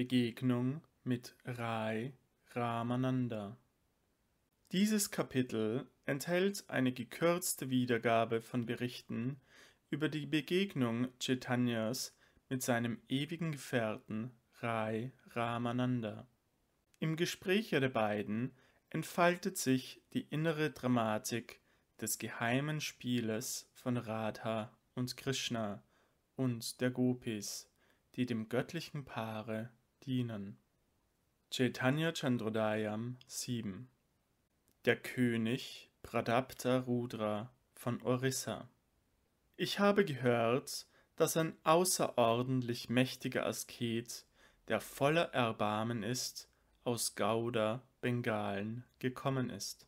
Begegnung mit Rai Ramananda. Dieses Kapitel enthält eine gekürzte Wiedergabe von Berichten über die Begegnung Chaitanyas mit seinem ewigen Gefährten Rai Ramananda. Im Gespräch der beiden entfaltet sich die innere Dramatik des geheimen Spieles von Radha und Krishna und der Gopis, die dem göttlichen Paare dienen. Chaitanya Chandrodayam 7 Der König Pradapta Rudra von Orissa Ich habe gehört, dass ein außerordentlich mächtiger Asket, der voller Erbarmen ist, aus Gauda, Bengalen, gekommen ist.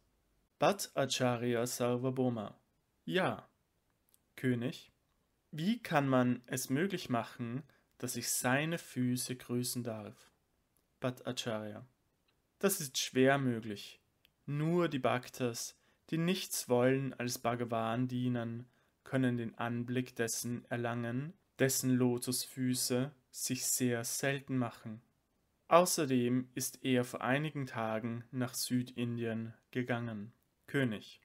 Bhat Acharya Sarvabhauma Ja, König, wie kann man es möglich machen, dass ich seine Füße grüßen darf. Bhattacharya. Das ist schwer möglich. Nur die Bhaktas, die nichts wollen als Bhagavan dienen, können den Anblick dessen erlangen, dessen Lotusfüße sich sehr selten machen. Außerdem ist er vor einigen Tagen nach Südindien gegangen. König.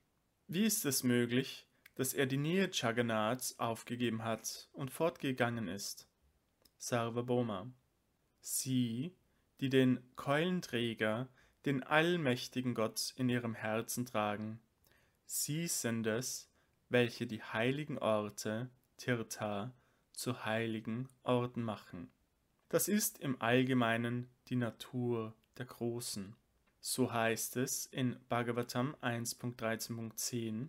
Wie ist es möglich, dass er die Nähe Jagannaths aufgegeben hat und fortgegangen ist? Sarvabhauma. Sie, die den Keulenträger, den allmächtigen Gott in ihrem Herzen tragen. Sie sind es, welche die heiligen Orte, Tirtha, zu heiligen Orten machen. Das ist im Allgemeinen die Natur der Großen. So heißt es in Bhagavatam 1.13.10.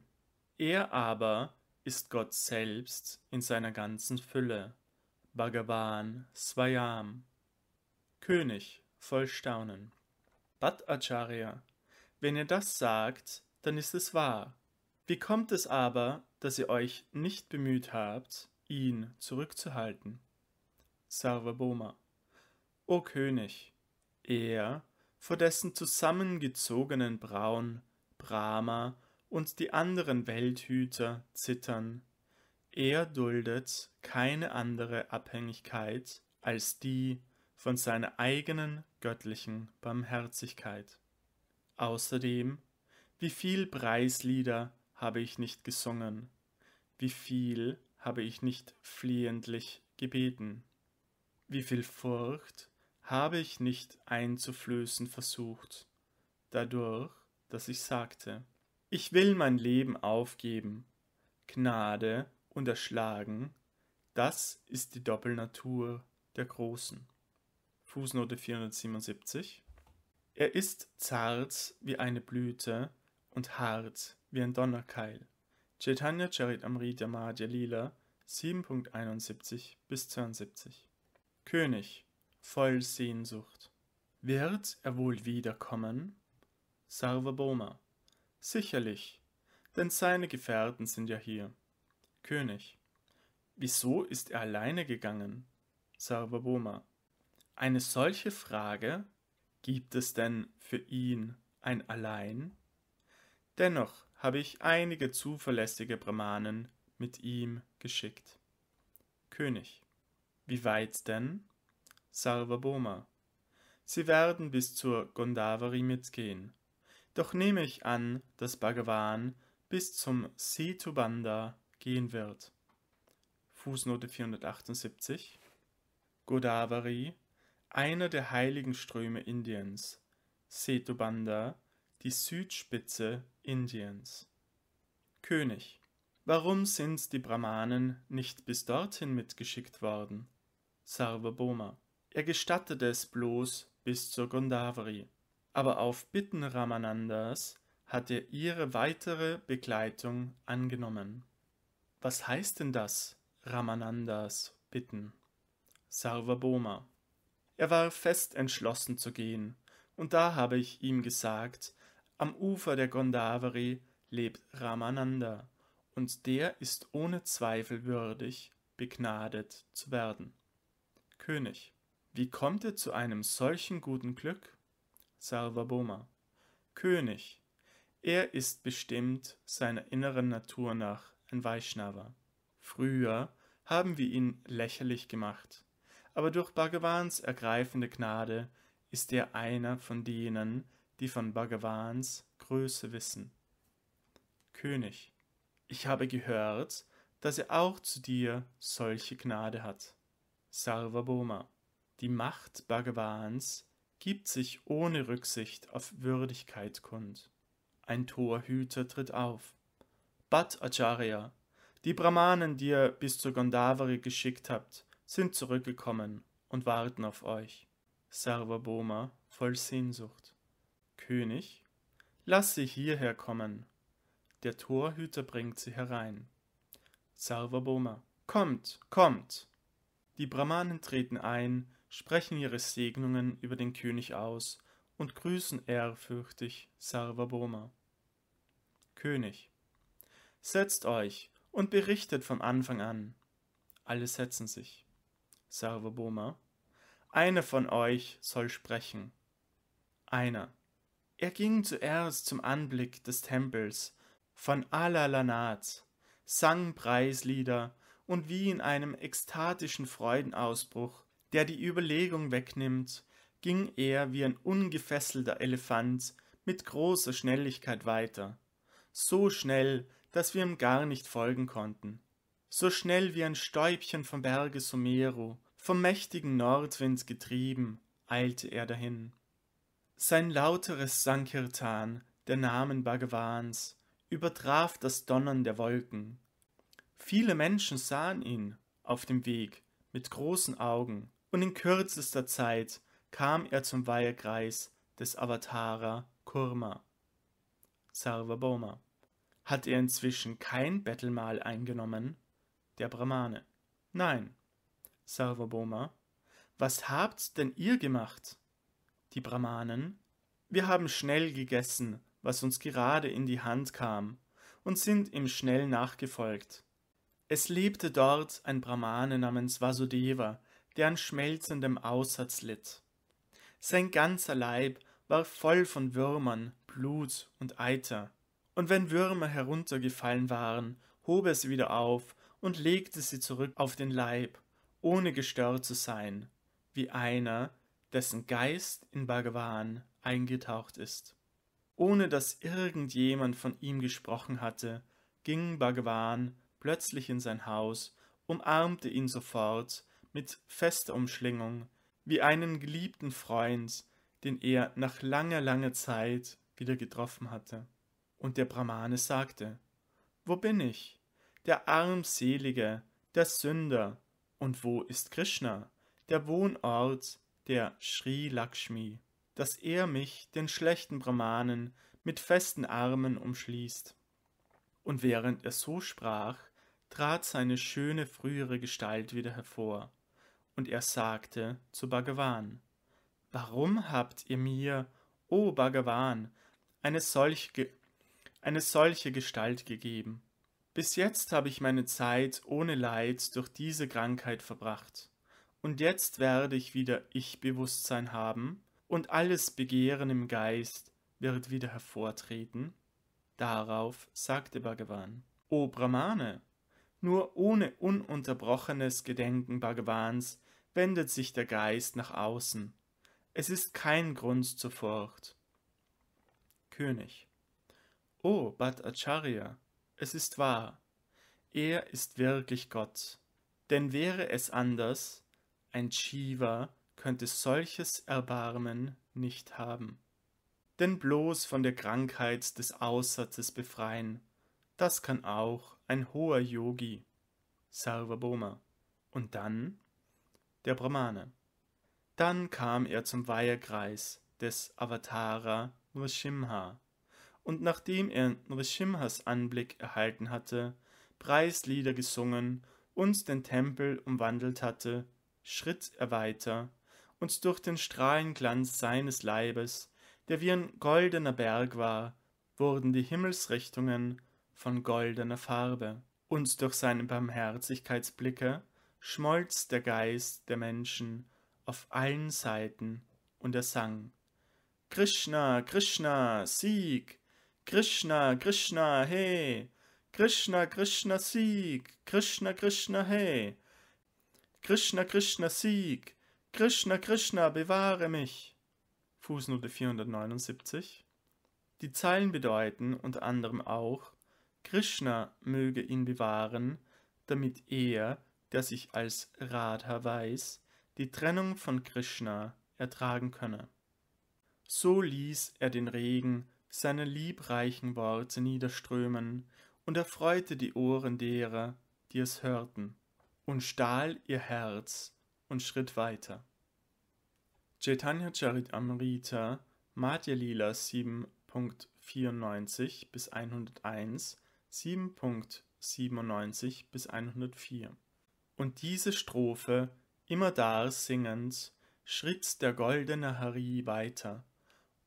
Er aber ist Gott selbst in seiner ganzen Fülle. Bhagavan Swayam. König voll Staunen. Acharya, wenn ihr das sagt, dann ist es wahr. Wie kommt es aber, dass ihr euch nicht bemüht habt, ihn zurückzuhalten? Sarvabhauma, O König, er, vor dessen zusammengezogenen Brauen Brahma und die anderen Welthüter zittern, er duldet keine andere Abhängigkeit als die von seiner eigenen göttlichen Barmherzigkeit. Außerdem, wie viel Preislieder habe ich nicht gesungen, wie viel habe ich nicht flehentlich gebeten, wie viel Furcht habe ich nicht einzuflößen versucht, dadurch, dass ich sagte, ich will mein Leben aufgeben, Gnade und erschlagen, das ist die Doppelnatur der Großen. Fußnote 477. Er ist zart wie eine Blüte und hart wie ein Donnerkeil. Chaitanya Charitamrita Madhya Lila 7.71 bis 72. König, voll Sehnsucht. Wird er wohl wiederkommen? Sarvabhauma. Sicherlich, denn seine Gefährten sind ja hier. König. Wieso ist er alleine gegangen? Sarvabhauma. Eine solche Frage gibt es denn für ihn ein Allein? Dennoch habe ich einige zuverlässige Brahmanen mit ihm geschickt. König. Wie weit denn? Sarvabhauma. Sie werden bis zur Gondavari mitgehen. Doch nehme ich an, dass Bhagavan bis zum Setubanda gehen wird. Fußnote 478 Godavari, einer der heiligen Ströme Indiens. Setubanda, die Südspitze Indiens. König. Warum sind die Brahmanen nicht bis dorthin mitgeschickt worden? Sarvaboma, Er gestattete es bloß bis zur Gondavari. Aber auf Bitten Ramanandas hat er ihre weitere Begleitung angenommen. Was heißt denn das, Ramanandas bitten? Sarvabhoma. Er war fest entschlossen zu gehen, und da habe ich ihm gesagt, am Ufer der Gondavari lebt Ramananda, und der ist ohne Zweifel würdig, begnadet zu werden. König. Wie kommt er zu einem solchen guten Glück? Sarvabhoma. König. Er ist bestimmt seiner inneren Natur nach ein Vaishnava. Früher haben wir ihn lächerlich gemacht, aber durch Bhagavans ergreifende Gnade ist er einer von denen, die von Bhagavans Größe wissen. König, ich habe gehört, dass er auch zu dir solche Gnade hat. Sarvabhauma, die Macht Bhagavans gibt sich ohne Rücksicht auf Würdigkeit kund. Ein Torhüter tritt auf Bhatt Acharya. Die Brahmanen, die ihr bis zur Gondavari geschickt habt, sind zurückgekommen und warten auf euch. Sarvabhoma voll Sehnsucht. König, lass sie hierher kommen. Der Torhüter bringt sie herein. Sarvabhoma, kommt, kommt. Die Brahmanen treten ein, sprechen ihre Segnungen über den König aus und grüßen ehrfürchtig Sarvabhoma. König, Setzt euch und berichtet von Anfang an. Alle setzen sich. Sarvaboma. Einer von euch soll sprechen. Einer. Er ging zuerst zum Anblick des Tempels von Alalanath, sang Preislieder und wie in einem ekstatischen Freudenausbruch, der die Überlegung wegnimmt, ging er wie ein ungefesselter Elefant mit großer Schnelligkeit weiter, so schnell, dass wir ihm gar nicht folgen konnten. So schnell wie ein Stäubchen vom Berge Sumeru, vom mächtigen Nordwind getrieben, eilte er dahin. Sein lauteres Sankirtan, der Namen Bhagavans, übertraf das Donnern der Wolken. Viele Menschen sahen ihn auf dem Weg mit großen Augen, und in kürzester Zeit kam er zum Weihekreis des Avatara Kurma. Sarvabhauma. Hat er inzwischen kein Bettelmahl eingenommen? Der Brahmane. Nein. Sarvabhauma. Was habt denn ihr gemacht? Die Brahmanen. Wir haben schnell gegessen, was uns gerade in die Hand kam, und sind ihm schnell nachgefolgt. Es lebte dort ein Brahmane namens Vasudeva, der an schmelzendem Aussatz litt. Sein ganzer Leib war voll von Würmern, Blut und Eiter. Und wenn Würmer heruntergefallen waren, hob er sie wieder auf und legte sie zurück auf den Leib, ohne gestört zu sein, wie einer, dessen Geist in Bhagavan eingetaucht ist. Ohne dass irgendjemand von ihm gesprochen hatte, ging Bhagavan plötzlich in sein Haus, umarmte ihn sofort mit fester Umschlingung, wie einen geliebten Freund, den er nach langer, langer Zeit wieder getroffen hatte. Und der Brahmane sagte, Wo bin ich? Der Armselige, der Sünder. Und wo ist Krishna, der Wohnort der Sri Lakshmi, dass er mich, den schlechten Brahmanen, mit festen Armen umschließt? Und während er so sprach, trat seine schöne frühere Gestalt wieder hervor, und er sagte zu Bhagavan, Warum habt ihr mir, o Bhagavan, eine solche eine solche Gestalt gegeben. Bis jetzt habe ich meine Zeit ohne Leid durch diese Krankheit verbracht. Und jetzt werde ich wieder Ich-Bewusstsein haben und alles Begehren im Geist wird wieder hervortreten. Darauf sagte Bhagavan, O Brahmane, nur ohne ununterbrochenes Gedenken Bhagavans wendet sich der Geist nach außen. Es ist kein Grund zur Furcht. König. Oh, Bhatt Acharya, es ist wahr, er ist wirklich Gott. Denn wäre es anders, ein Shiva könnte solches Erbarmen nicht haben. Denn bloß von der Krankheit des Aussatzes befreien, das kann auch ein hoher Yogi, Sarvabhauma, und dann der Brahmane. Dann kam er zum Weiherkreis des Avatara Nrsimha, und nachdem er Nrishimhas Anblick erhalten hatte, Preislieder gesungen und den Tempel umwandelt hatte, schritt er weiter, und durch den Strahlenglanz seines Leibes, der wie ein goldener Berg war, wurden die Himmelsrichtungen von goldener Farbe, und durch seine Barmherzigkeitsblicke schmolz der Geist der Menschen auf allen Seiten, und er sang Krishna, Krishna, Sieg, Krishna, Krishna, hey. Krishna, Krishna, Sieg. Krishna, Krishna, hey. Krishna, Krishna, Sieg. Krishna, Krishna, bewahre mich. Fußnote 479. Die Zeilen bedeuten unter anderem auch, Krishna möge ihn bewahren, damit er, der sich als Radha weiß, die Trennung von Krishna ertragen könne. So ließ er den Regen seine liebreichen Worte niederströmen, und erfreute die Ohren derer, die es hörten, und stahl ihr Herz und schritt weiter. Chaitanya Charitamrita, Madhya Lila 7.94 bis 101, 7.97 bis 104. Und diese Strophe, immerdar singend, schritt der goldene Hari weiter –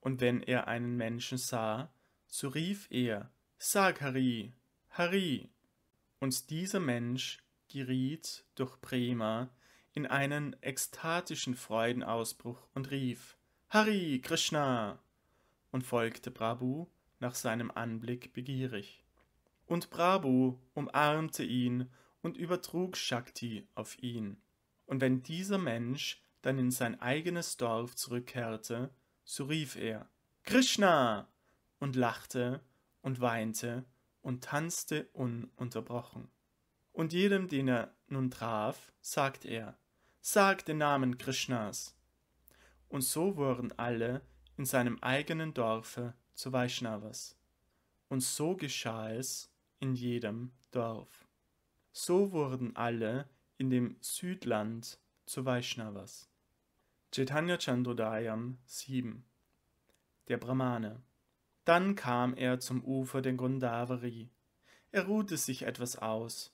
und wenn er einen Menschen sah, so rief er Sag Hari, Hari. Und dieser Mensch geriet durch Prema in einen ekstatischen Freudenausbruch und rief Hari Krishna und folgte Prabhu nach seinem Anblick begierig. Und Prabhu umarmte ihn und übertrug Shakti auf ihn. Und wenn dieser Mensch dann in sein eigenes Dorf zurückkehrte, so rief er Krishna und lachte und weinte und tanzte ununterbrochen. Und jedem, den er nun traf, sagt er, sag den Namen Krishnas. Und so wurden alle in seinem eigenen Dorfe zu Vaishnavas. Und so geschah es in jedem Dorf. So wurden alle in dem Südland zu Vaishnavas. Chaitanya Chandodayam 7 Der Brahmane Dann kam er zum Ufer der Gondavari. Er ruhte sich etwas aus,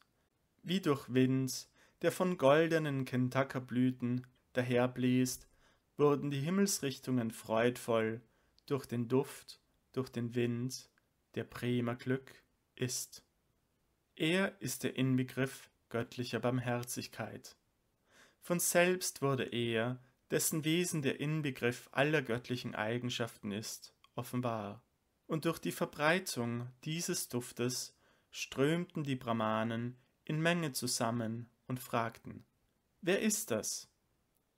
wie durch Wind, der von goldenen Kentakablüten daherbläst, wurden die Himmelsrichtungen freudvoll durch den Duft, durch den Wind, der Bremer Glück ist. Er ist der Inbegriff göttlicher Barmherzigkeit. Von selbst wurde er dessen Wesen der Inbegriff aller göttlichen Eigenschaften ist, offenbar. Und durch die Verbreitung dieses Duftes strömten die Brahmanen in Menge zusammen und fragten, wer ist das?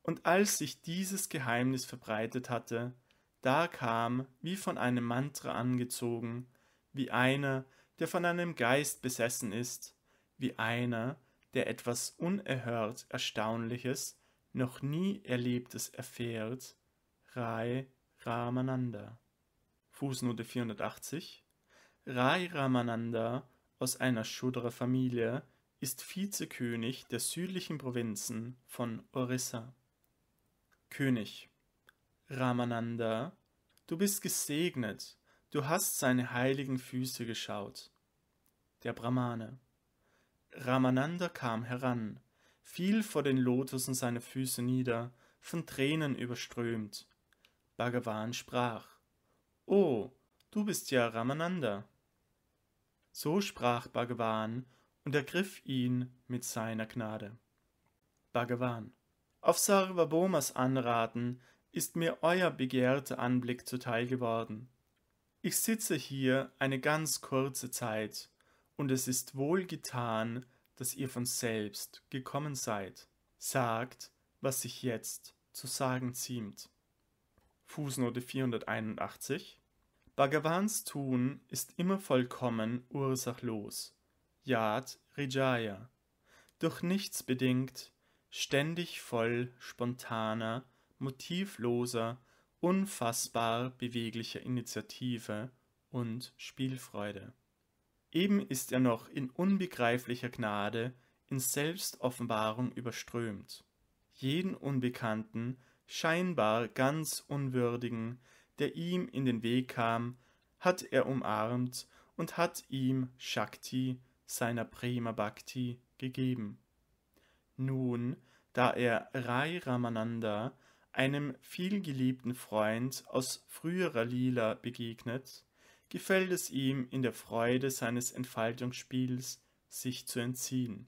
Und als sich dieses Geheimnis verbreitet hatte, da kam, wie von einem Mantra angezogen, wie einer, der von einem Geist besessen ist, wie einer, der etwas unerhört Erstaunliches noch nie Erlebtes erfährt, Rai Ramananda. Fußnote 480 Rai Ramananda aus einer Shudra-Familie ist Vizekönig der südlichen Provinzen von Orissa. König Ramananda, du bist gesegnet, du hast seine heiligen Füße geschaut. Der Brahmane Ramananda kam heran, fiel vor den Lotussen seine Füße nieder, von Tränen überströmt. Bhagavan sprach, Oh, du bist ja Ramananda. So sprach Bhagavan und ergriff ihn mit seiner Gnade. Bhagavan, auf Sarvabhomas Anraten ist mir euer begehrter Anblick zuteil geworden. Ich sitze hier eine ganz kurze Zeit, und es ist wohlgetan, dass ihr von selbst gekommen seid. Sagt, was sich jetzt zu sagen ziemt. Fußnote 481 Bhagavans Tun ist immer vollkommen ursachlos. Yad Rijaya. Durch nichts bedingt, ständig voll spontaner, motivloser, unfassbar beweglicher Initiative und Spielfreude. Eben ist er noch in unbegreiflicher Gnade, in Selbstoffenbarung überströmt. Jeden Unbekannten, scheinbar ganz Unwürdigen, der ihm in den Weg kam, hat er umarmt und hat ihm Shakti, seiner Prema Bhakti, gegeben. Nun, da er Rai Ramananda, einem vielgeliebten Freund aus früherer Lila, begegnet, gefällt es ihm, in der Freude seines Entfaltungsspiels sich zu entziehen,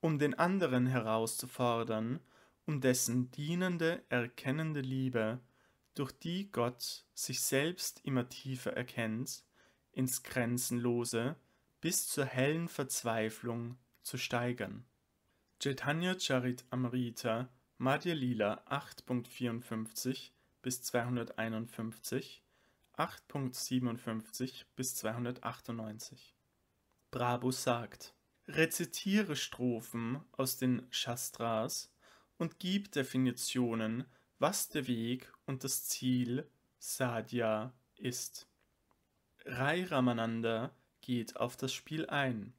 um den anderen herauszufordern, um dessen dienende, erkennende Liebe, durch die Gott sich selbst immer tiefer erkennt, ins Grenzenlose bis zur hellen Verzweiflung zu steigern. Chaitanya Charit Amrita, Madhya Lila 8.54 bis 251 8.57 bis 298. Brabus sagt, rezitiere Strophen aus den Shastras und gib Definitionen, was der Weg und das Ziel Sadhya ist. Rai Ramananda geht auf das Spiel ein.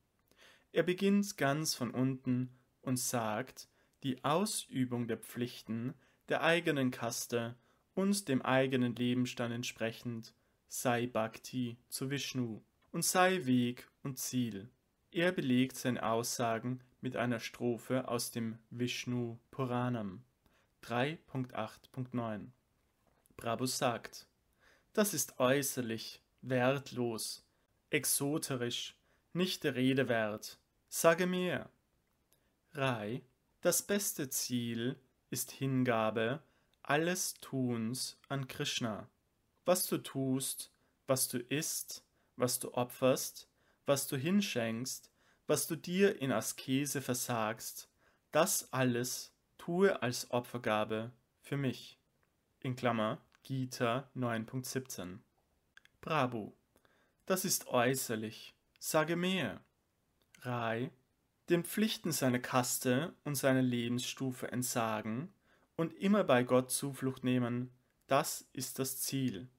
Er beginnt ganz von unten und sagt, die Ausübung der Pflichten der eigenen Kaste und dem eigenen Lebensstand entsprechend sei Bhakti zu Vishnu und sei Weg und Ziel. Er belegt seine Aussagen mit einer Strophe aus dem Vishnu Puranam 3.8.9. Brabus sagt, das ist äußerlich, wertlos, exoterisch, nicht der Rede wert. Sage mir. Rai, das beste Ziel ist Hingabe alles Tuns an Krishna. Was du tust, was du isst, was du opferst, was du hinschenkst, was du dir in Askese versagst, das alles tue als Opfergabe für mich. In Klammer Gita 9.17. Prabhu, das ist äußerlich, sage mehr. Rai, den Pflichten seiner Kaste und seiner Lebensstufe entsagen, und immer bei Gott Zuflucht nehmen, das ist das Ziel.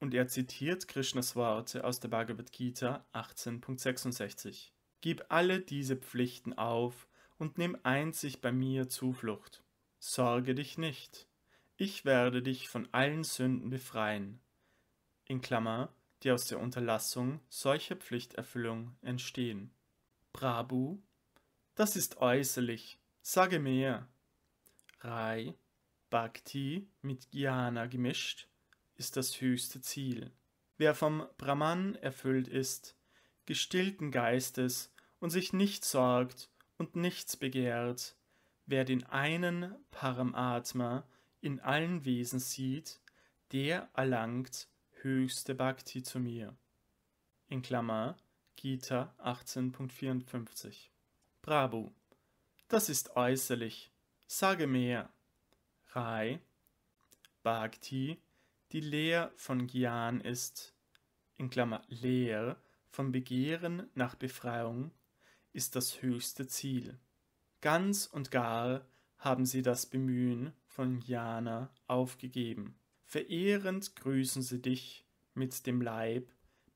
Und er zitiert Krishnas Worte aus der Bhagavad Gita 18.66. Gib alle diese Pflichten auf und nimm einzig bei mir Zuflucht. Sorge dich nicht. Ich werde dich von allen Sünden befreien. In Klammer, die aus der Unterlassung solcher Pflichterfüllung entstehen. Prabhu, das ist äußerlich. Sage mehr. Rai, Bhakti mit Jnana gemischt, ist das höchste Ziel. Wer vom Brahman erfüllt ist, gestillten Geistes und sich nicht sorgt und nichts begehrt, wer den einen Paramatma in allen Wesen sieht, der erlangt höchste Bhakti zu mir. In Klammer Gita 18.54 Bravo. Das ist äußerlich, Sage mehr. Rai, Bhakti, die leer von Gyan ist, in Klammer leer von Begehren nach Befreiung, ist das höchste Ziel. Ganz und gar haben sie das Bemühen von Jana aufgegeben. Verehrend grüßen sie dich mit dem Leib,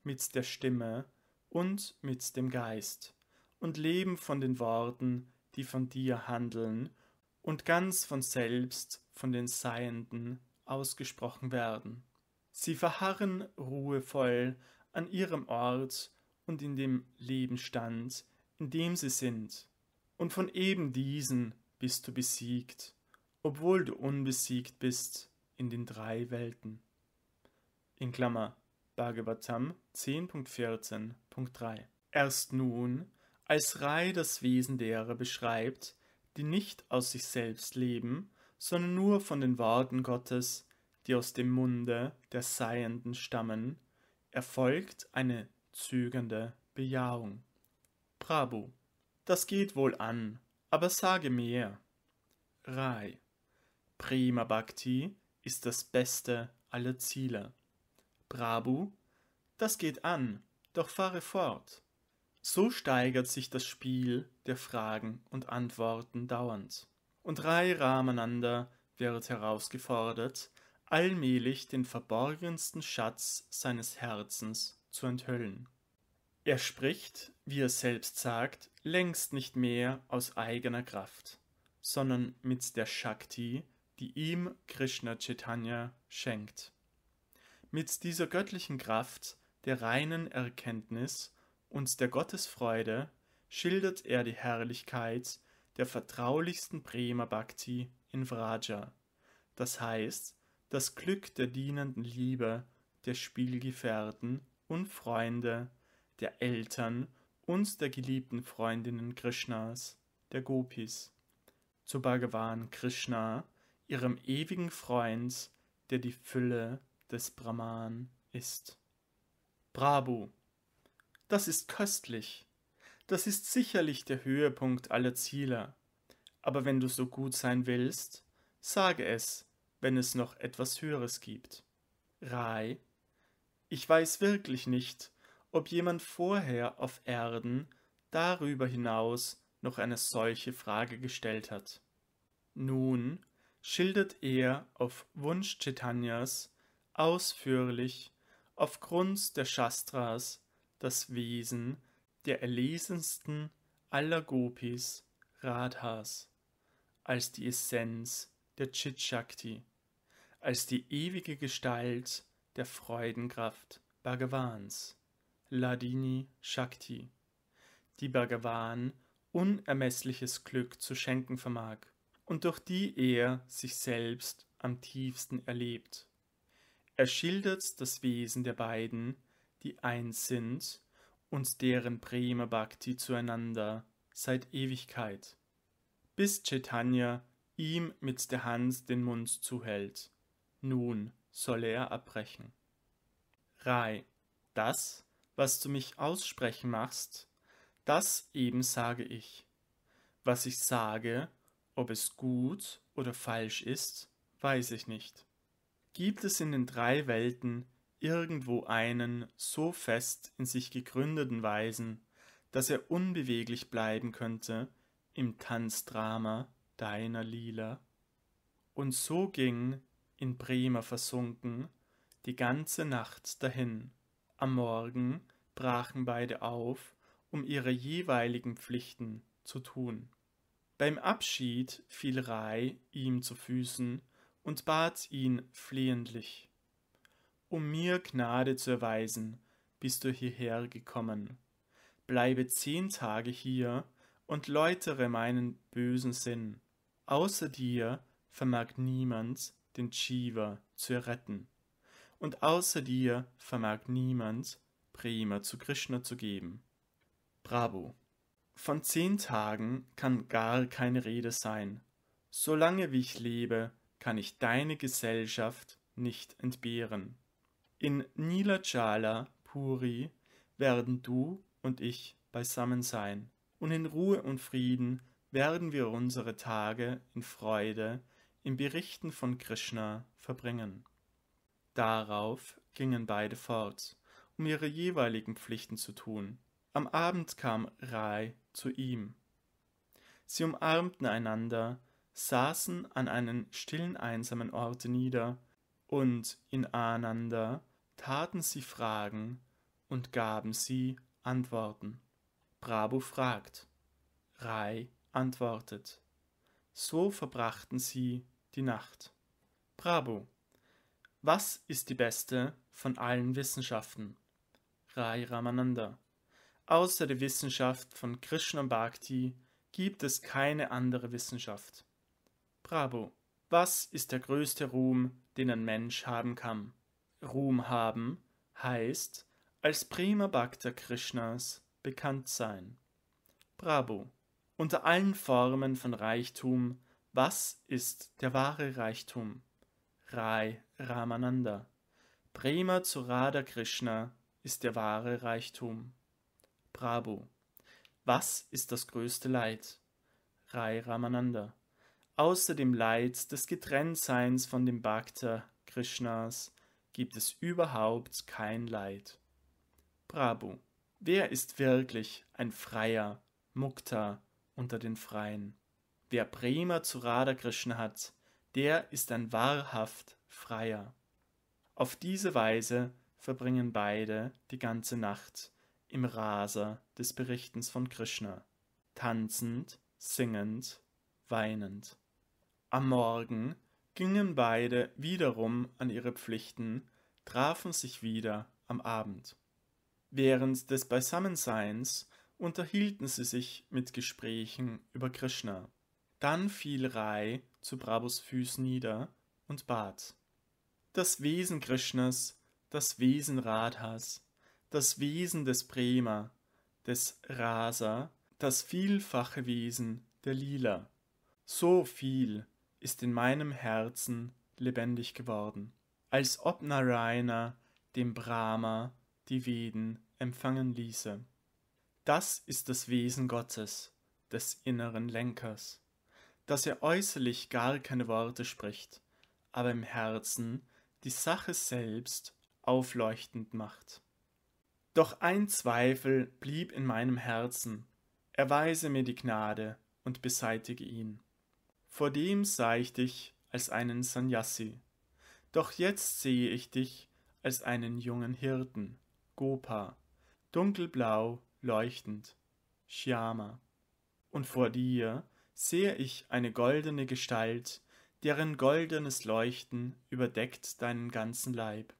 mit der Stimme und mit dem Geist und leben von den Worten, die von dir handeln und ganz von selbst von den Seienden ausgesprochen werden. Sie verharren ruhevoll an ihrem Ort und in dem Lebensstand, in dem sie sind. Und von eben diesen bist du besiegt, obwohl du unbesiegt bist in den drei Welten. In Klammer Bhagavatam 10.14.3 Erst nun, als Rai das Wesen derer beschreibt, die nicht aus sich selbst leben, sondern nur von den Worten Gottes, die aus dem Munde der Seienden stammen, erfolgt eine zögernde Bejahung. Prabhu. Das geht wohl an, aber sage mehr. Rai. Prima Bhakti ist das Beste aller Ziele. Prabhu. Das geht an, doch fahre fort. So steigert sich das Spiel der Fragen und Antworten dauernd. Und Rai Ramananda wird herausgefordert, allmählich den verborgensten Schatz seines Herzens zu enthüllen. Er spricht, wie er selbst sagt, längst nicht mehr aus eigener Kraft, sondern mit der Shakti, die ihm Krishna Chaitanya schenkt. Mit dieser göttlichen Kraft der reinen Erkenntnis und der Gottesfreude schildert er die Herrlichkeit der vertraulichsten Prema Bhakti in Vraja, das heißt das Glück der dienenden Liebe, der Spielgefährten und Freunde, der Eltern und der geliebten Freundinnen Krishnas, der Gopis. Zu Bhagavan Krishna, ihrem ewigen Freund, der die Fülle des Brahman ist. Bravo! Das ist köstlich. Das ist sicherlich der Höhepunkt aller Ziele. Aber wenn du so gut sein willst, sage es, wenn es noch etwas Höheres gibt. Rai, ich weiß wirklich nicht, ob jemand vorher auf Erden darüber hinaus noch eine solche Frage gestellt hat. Nun schildert er auf Wunsch Chaitanyas ausführlich aufgrund der Shastras das Wesen der erlesensten aller Gopis Radhas als die Essenz der Chit-Shakti, als die ewige Gestalt der Freudenkraft Bhagavans, Ladini Shakti, die Bhagavan unermessliches Glück zu schenken vermag und durch die er sich selbst am tiefsten erlebt. Er schildert das Wesen der beiden die eins sind und deren Prema Bhakti zueinander seit Ewigkeit, bis Chaitanya ihm mit der Hand den Mund zuhält. Nun solle er abbrechen. Rai, das, was du mich aussprechen machst, das eben sage ich. Was ich sage, ob es gut oder falsch ist, weiß ich nicht. Gibt es in den drei Welten irgendwo einen so fest in sich gegründeten Weisen, dass er unbeweglich bleiben könnte im Tanzdrama deiner Lila. Und so ging, in Bremer versunken, die ganze Nacht dahin. Am Morgen brachen beide auf, um ihre jeweiligen Pflichten zu tun. Beim Abschied fiel Rai ihm zu Füßen und bat ihn flehentlich um mir Gnade zu erweisen, bist du hierher gekommen. Bleibe zehn Tage hier und läutere meinen bösen Sinn. Außer dir vermag niemand den Shiva zu erretten. Und außer dir vermag niemand Prima zu Krishna zu geben. Bravo! Von zehn Tagen kann gar keine Rede sein. Solange wie ich lebe, kann ich deine Gesellschaft nicht entbehren. In Nilachala Puri werden du und ich beisammen sein, und in Ruhe und Frieden werden wir unsere Tage in Freude im Berichten von Krishna verbringen. Darauf gingen beide fort, um ihre jeweiligen Pflichten zu tun. Am Abend kam Rai zu ihm. Sie umarmten einander, saßen an einen stillen einsamen Ort nieder, und in Ananda taten sie Fragen und gaben sie Antworten. Brabo fragt, Rai antwortet. So verbrachten sie die Nacht. Brabo, was ist die beste von allen Wissenschaften? Rai Ramananda. Außer der Wissenschaft von Krishna Bhakti gibt es keine andere Wissenschaft. Bravo. Was ist der größte Ruhm, den ein Mensch haben kann? Ruhm haben heißt als Prima Bhakta Krishnas bekannt sein. Prabhu. Unter allen Formen von Reichtum, was ist der wahre Reichtum? Rai Ramananda. Prima zu Radha Krishna ist der wahre Reichtum. Prabhu. Was ist das größte Leid? Rai Ramananda. Außer dem Leid des Getrenntseins von dem Bhakta Krishnas gibt es überhaupt kein Leid. Bravo, wer ist wirklich ein Freier, Mukta unter den Freien? Wer Prima zu Radha Krishna hat, der ist ein wahrhaft Freier. Auf diese Weise verbringen beide die ganze Nacht im Raser des Berichtens von Krishna, tanzend, singend, weinend. Am Morgen gingen beide wiederum an ihre Pflichten, trafen sich wieder am Abend. Während des Beisammenseins unterhielten sie sich mit Gesprächen über Krishna. Dann fiel Rai zu Brabus Füßen nieder und bat. Das Wesen Krishnas, das Wesen Radhas, das Wesen des Prema, des Rasa, das vielfache Wesen der Lila. So viel ist in meinem Herzen lebendig geworden, als ob Narayana dem Brahma die Veden empfangen ließe. Das ist das Wesen Gottes, des inneren Lenkers, dass er äußerlich gar keine Worte spricht, aber im Herzen die Sache selbst aufleuchtend macht. Doch ein Zweifel blieb in meinem Herzen, erweise mir die Gnade und beseitige ihn. Vor dem sah ich dich als einen Sanyasi, doch jetzt sehe ich dich als einen jungen Hirten, Gopa, dunkelblau leuchtend, Shyama. Und vor dir sehe ich eine goldene Gestalt, deren goldenes Leuchten überdeckt deinen ganzen Leib.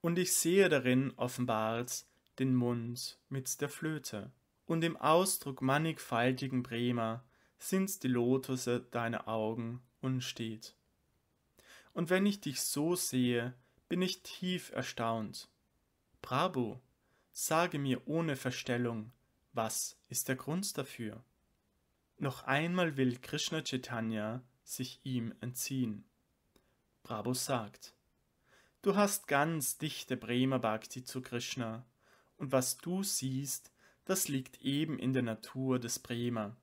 Und ich sehe darin offenbart den Mund mit der Flöte und im Ausdruck mannigfaltigen Bremer sind die Lotusse deiner Augen unstet. Und wenn ich dich so sehe, bin ich tief erstaunt. Bravo, sage mir ohne Verstellung, was ist der Grund dafür? Noch einmal will Krishna Chaitanya sich ihm entziehen. Bravo sagt, du hast ganz dichte Bremer Bhakti zu Krishna, und was du siehst, das liegt eben in der Natur des Bremer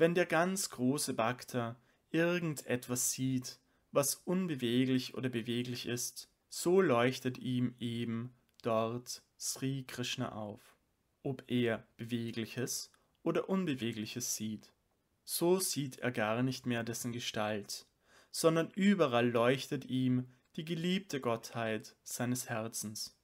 wenn der ganz große Bhakta irgendetwas sieht, was unbeweglich oder beweglich ist, so leuchtet ihm eben dort Sri Krishna auf, ob er Bewegliches oder Unbewegliches sieht. So sieht er gar nicht mehr dessen Gestalt, sondern überall leuchtet ihm die geliebte Gottheit seines Herzens.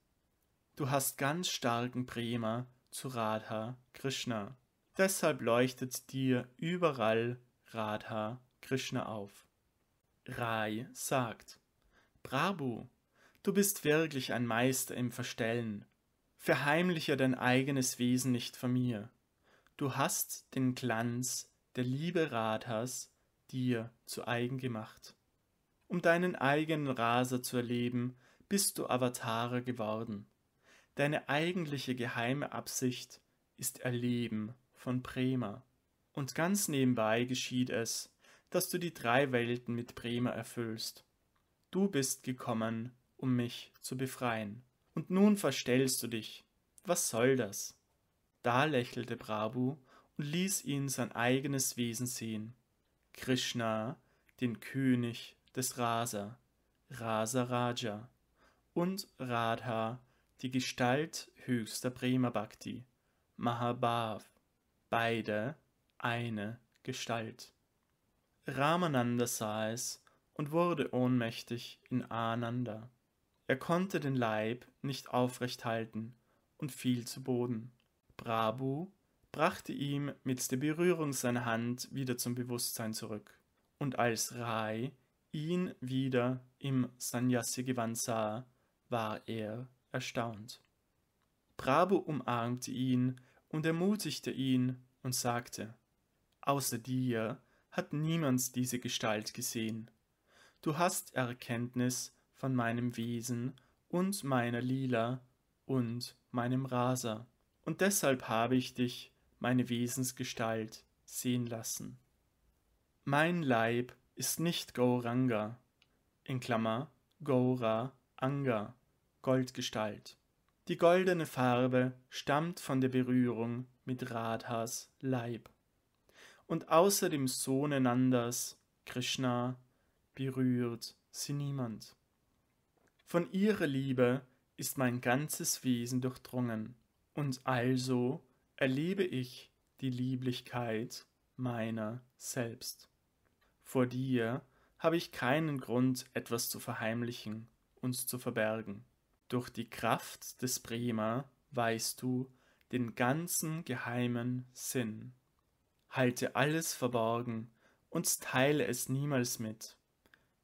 Du hast ganz starken Prema zu Radha Krishna. Deshalb leuchtet dir überall Radha Krishna auf. Rai sagt, Bravo, du bist wirklich ein Meister im Verstellen. Verheimliche dein eigenes Wesen nicht von mir. Du hast den Glanz der Liebe Radhas dir zu eigen gemacht. Um deinen eigenen Raser zu erleben, bist du Avatare geworden. Deine eigentliche geheime Absicht ist Erleben von Bremer. Und ganz nebenbei geschieht es, dass du die drei Welten mit Bremer erfüllst. Du bist gekommen, um mich zu befreien. Und nun verstellst du dich. Was soll das? Da lächelte Prabhu und ließ ihn sein eigenes Wesen sehen. Krishna, den König des Rasa, Rasa Raja und Radha, die Gestalt höchster Prema Bhakti, Mahabhav beide eine Gestalt. Ramananda sah es und wurde ohnmächtig in Ananda. Er konnte den Leib nicht aufrecht halten und fiel zu Boden. Prabhu brachte ihm mit der Berührung seiner Hand wieder zum Bewusstsein zurück. Und als Rai ihn wieder im Sanyasi-Gewand sah, war er erstaunt. Prabhu umarmte ihn und ermutigte ihn und sagte, Außer dir hat niemand diese Gestalt gesehen. Du hast Erkenntnis von meinem Wesen und meiner Lila und meinem Raser, und deshalb habe ich dich, meine Wesensgestalt, sehen lassen. Mein Leib ist nicht Gauranga, in Klammer Gaura Anga, Goldgestalt. Die goldene Farbe stammt von der Berührung mit Radhas Leib und außer dem Sohnenanders, Krishna, berührt sie niemand. Von ihrer Liebe ist mein ganzes Wesen durchdrungen, und also erlebe ich die Lieblichkeit meiner selbst. Vor dir habe ich keinen Grund, etwas zu verheimlichen, und zu verbergen. Durch die Kraft des Bremer weißt du den ganzen geheimen Sinn. Halte alles verborgen und teile es niemals mit.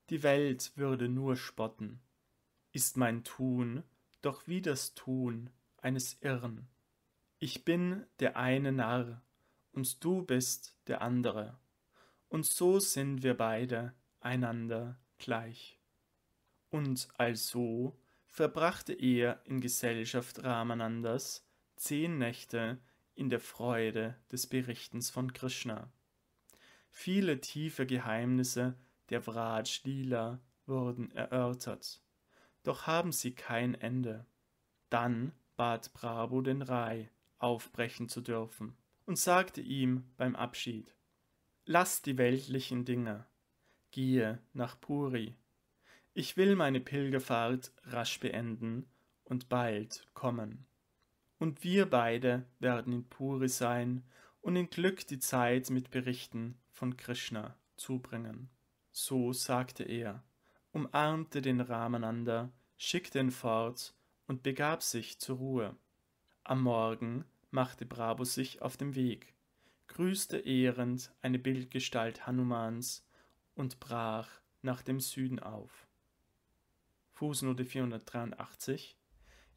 Die Welt würde nur spotten. Ist mein Tun doch wie das Tun eines Irren. Ich bin der eine Narr und du bist der andere. Und so sind wir beide einander gleich. Und also verbrachte er in Gesellschaft Ramanandas zehn Nächte in der Freude des Berichtens von Krishna. Viele tiefe Geheimnisse der Vrajlila wurden erörtert, doch haben sie kein Ende. Dann bat Prabhu den Rai, aufbrechen zu dürfen, und sagte ihm beim Abschied: Lass die weltlichen Dinge, gehe nach Puri, ich will meine Pilgerfahrt rasch beenden und bald kommen. Und wir beide werden in Puri sein und in Glück die Zeit mit Berichten von Krishna zubringen. So sagte er, umarmte den Ramananda, schickte ihn fort und begab sich zur Ruhe. Am Morgen machte Brabo sich auf den Weg, grüßte ehrend eine Bildgestalt Hanumans und brach nach dem Süden auf. Fußnote 483,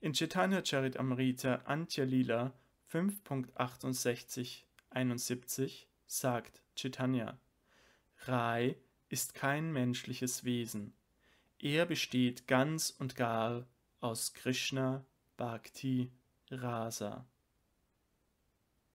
in Chaitanya Charitamrita Antya Lila 5.6871 sagt Chaitanya, Rai ist kein menschliches Wesen. Er besteht ganz und gar aus Krishna Bhakti Rasa.